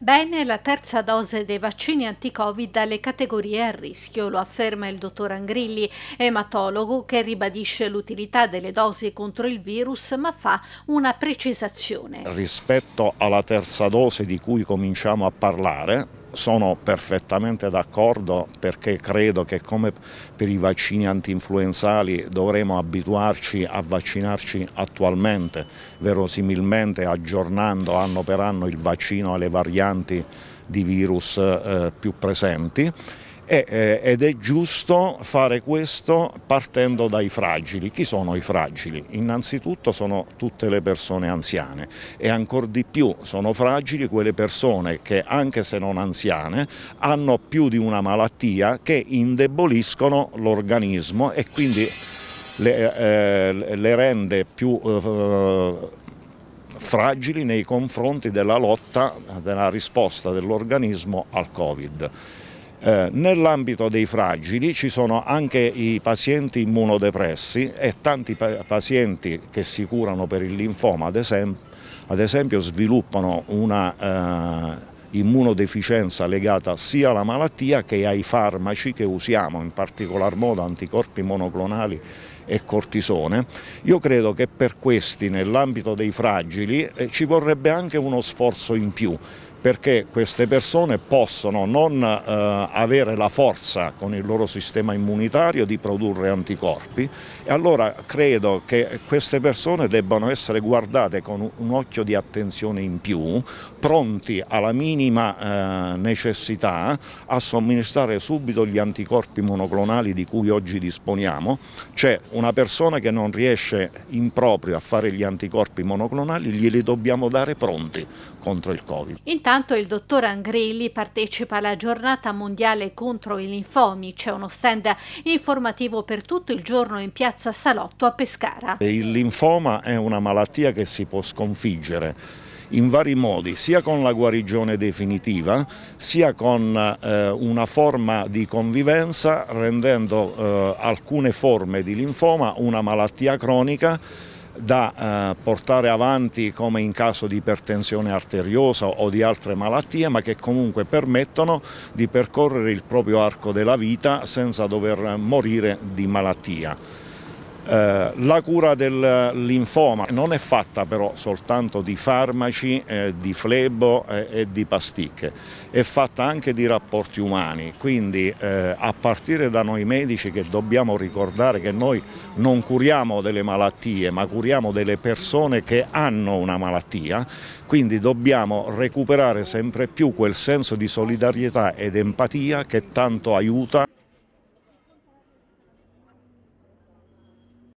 Bene la terza dose dei vaccini anti-Covid alle categorie a rischio, lo afferma il dottor Angrilli, ematologo che ribadisce l'utilità delle dosi contro il virus ma fa una precisazione. Rispetto alla terza dose di cui cominciamo a parlare, sono perfettamente d'accordo perché credo che come per i vaccini antinfluenzali dovremo abituarci a vaccinarci attualmente, verosimilmente aggiornando anno per anno il vaccino alle varianti di virus eh, più presenti ed è giusto fare questo partendo dai fragili. Chi sono i fragili? Innanzitutto sono tutte le persone anziane e ancora di più sono fragili quelle persone che anche se non anziane hanno più di una malattia che indeboliscono l'organismo e quindi le, eh, le rende più... Eh, fragili nei confronti della lotta, della risposta dell'organismo al Covid. Eh, nell'ambito dei fragili ci sono anche i pazienti immunodepressi e tanti pazienti che si curano per il linfoma, ad esempio, ad esempio sviluppano una eh, immunodeficienza legata sia alla malattia che ai farmaci che usiamo, in particolar modo anticorpi monoclonali e cortisone. Io credo che per questi, nell'ambito dei fragili, eh, ci vorrebbe anche uno sforzo in più, perché queste persone possono non eh, avere la forza con il loro sistema immunitario di produrre anticorpi e allora credo che queste persone debbano essere guardate con un occhio di attenzione in più, pronti alla minima eh, necessità a somministrare subito gli anticorpi monoclonali di cui oggi disponiamo, cioè una persona che non riesce in proprio a fare gli anticorpi monoclonali glieli dobbiamo dare pronti contro il Covid. Intanto il dottor Angrilli partecipa alla giornata mondiale contro i linfomi. C'è uno stand informativo per tutto il giorno in piazza Salotto a Pescara. Il linfoma è una malattia che si può sconfiggere in vari modi, sia con la guarigione definitiva, sia con eh, una forma di convivenza rendendo eh, alcune forme di linfoma una malattia cronica da eh, portare avanti come in caso di ipertensione arteriosa o di altre malattie, ma che comunque permettono di percorrere il proprio arco della vita senza dover morire di malattia. Eh, la cura del linfoma non è fatta però soltanto di farmaci, eh, di flebo eh, e di pasticche, è fatta anche di rapporti umani, quindi eh, a partire da noi medici che dobbiamo ricordare che noi non curiamo delle malattie ma curiamo delle persone che hanno una malattia, quindi dobbiamo recuperare sempre più quel senso di solidarietà ed empatia che tanto aiuta.